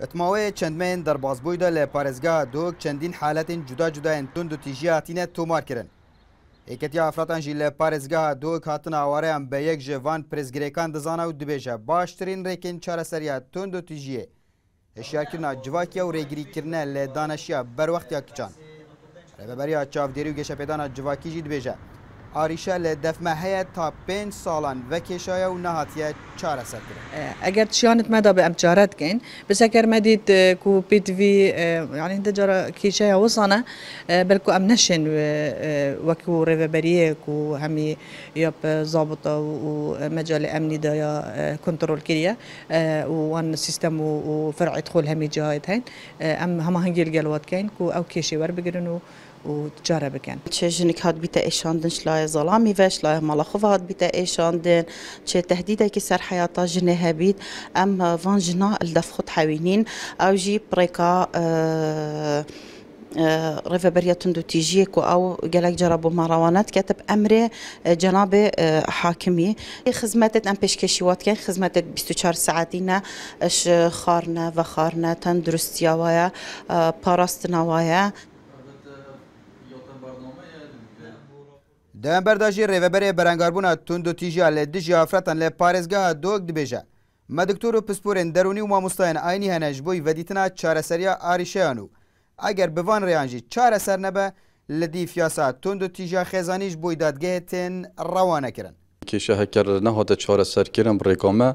اتماوی چندمین در بازبوی ده لپارزگاه دوک چندین حالتین جدا جدا انتون دو تیجی هاتینه تومار کرن. ایکتی افراتان جی لپارزگاه دوک هاتن آواره هم به یک جوان پرزگریکان دزانه و دبیجه باشترین ریکین چاره سریه تون دو تیجیه. اشیار کرنا جواکی و ریگری کرنه لدانشیه بر وقتی کچان. رببریا چاودیری و گشپیدان جواکی جی دبیجه. ئاریشە لە دەفمە هەیە تا پێنج ساڵان وەکێشایە و نەهاتیە چارەسەر اه، ئەگەر چیانت مەدا بە ئەم چارە بکەین بسەکەر مەدیت اه، اه، و پیتوی وی یعنی کیشەیە وەسانە کشای او نەشێن بلکو امنشن و کو کو همی یا زابتە و مەجاالی ئەمنیداە کنتترۆلکرە وان سیستەم و فرعیت خۆل هەمی جاهت هەین ئەم هەمە هەنگگیل گەلواتکەین و ئەو کێشی وەربگرن و وتجربك يعني تشجنك هاد بيتا ايشان دن شلاي ظلامي فاش لاي مالاخوفا هاد بيتا ايشان دن تشي تهديده كي سر حياتا جنه هبيد ام فان جنا الدفخت حوينين او جي بريكا أه, آه، ريفا بريا تندو تيجيك او قالك جربوا مروانات كاتب امر آه، جناب آه، حاكمي خدمات ام وات كان خدمات 24 ساعتنا اش خارنا وخارنا تندرستيا ويا باراستنا ويا دم برداشی ریوبر برانگاربونا تند و تیجا لدیجی آفرتن لپارزگاه دوگ دبیجه ما دکتور و پسپورن درونی و ماموستاین آینی هنج بوی ودیتنا چارەسەریا ئاریشەیان و ئەگەر بڤان ڕیانجی چارەسەر نەبە لە دیفیاسا تند و تیژا خێزانیش بۆی دادگەهێتێن ڕەوانەکردن کیشه هکر نه هات چاره سرکرم برکامه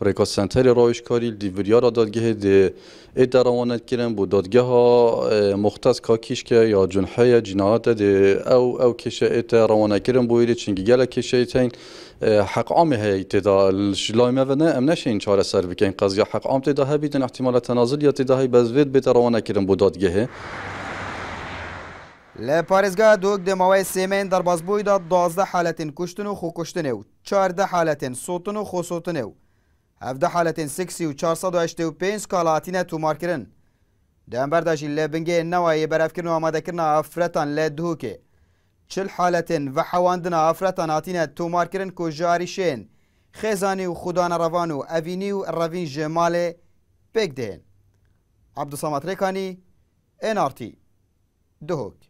برکا سنتری رایشکاری دی ویریارا دادگه دی ای دروانت کرن بو دادگه ها اه، مختص کا کیشکه یا جنحه جنایات دی او او کیشه ایت روانه کرن بو ایری چنگی گله کیشه ایتین اه، حق عام هی تدا لایمه و نه ام نشین چاره سر بکن قضیه حق عام تدا هبیدن احتمال تنازل یا تدا هی بزوید بیت روانه کرن بو دادگه لپارێزگا دۆک دێمەوەی سێمێن دەربازبوویدا دوازدە حالەتین کوشتن و خۆکوشتنێ و چاردە حالەتین سوتن و خۆسوتنێ و هەفدە حالەتین سکسی و 485 کاڵاتینە تومارکردن دەمبەرداشی لە بنگێ نەوەیە بەرەفکردن و ئامادەکردن ئافرەتان لە دووکێ چل حالەتین بە حەواندن ئافرەتان هاتینە تومارکردن کۆژاری شێن خێزانی و خوددانە ڕەوان و ئەڤینی و ڕەڤین ژێمالێ پێک دێن عبدوسەماترێکانی NRT دهۆک